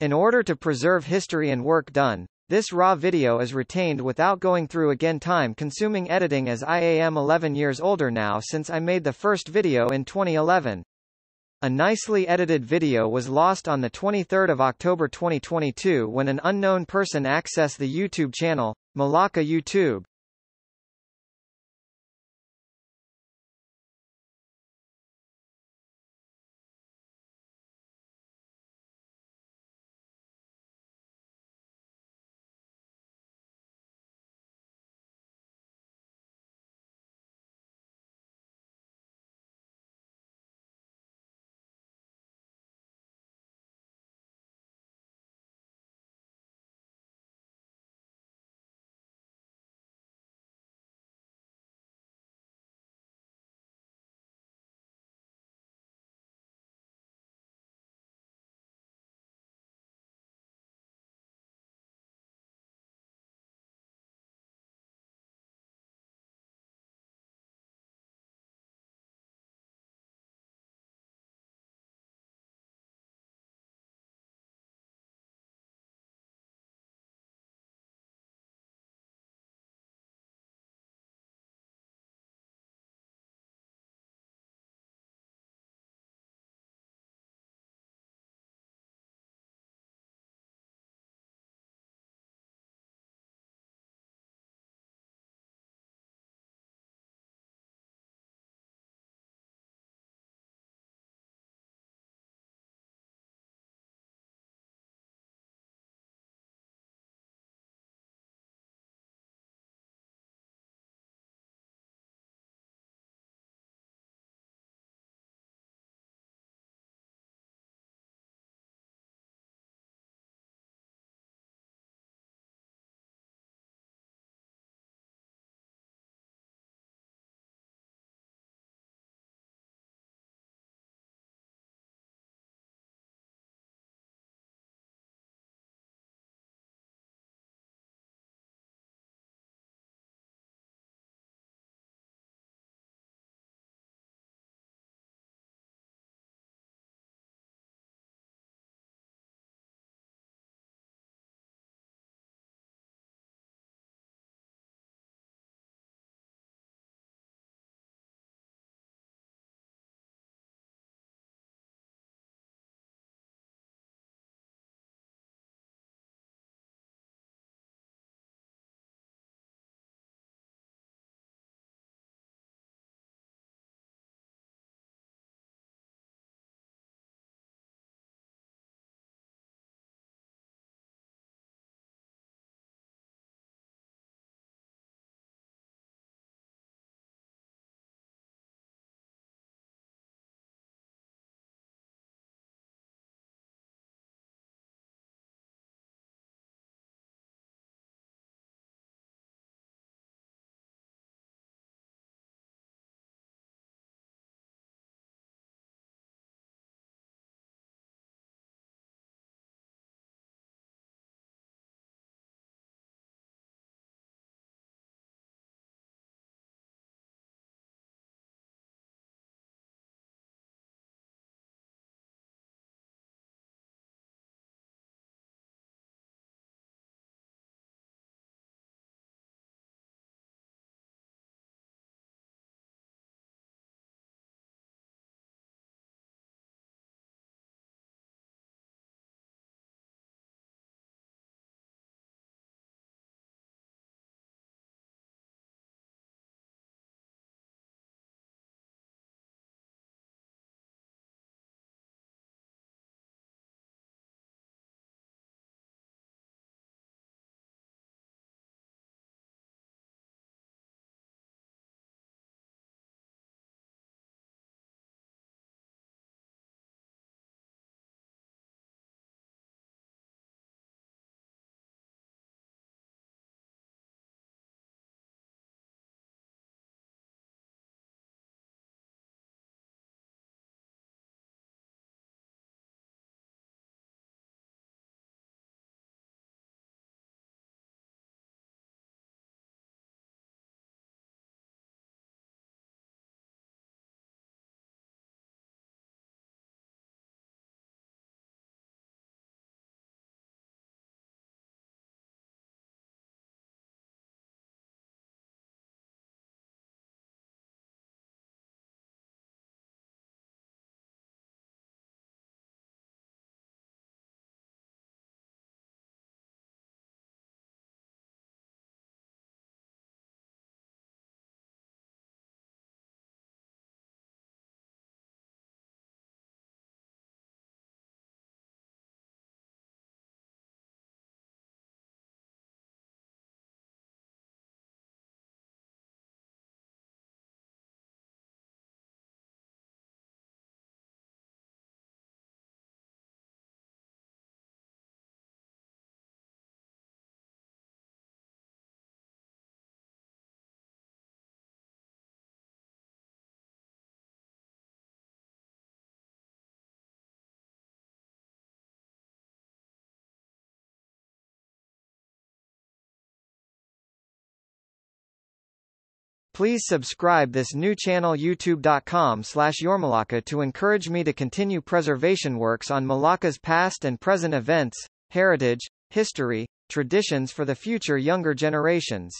In order to preserve history and work done, this raw video is retained without going through again time-consuming editing as I am 11 years older now since I made the first video in 2011. A nicely edited video was lost on 23 October 2022 when an unknown person accessed the YouTube channel, Malacca YouTube. Please subscribe this new channel youtube.com slash yourmalacca to encourage me to continue preservation works on Malacca's past and present events, heritage, history, traditions for the future younger generations.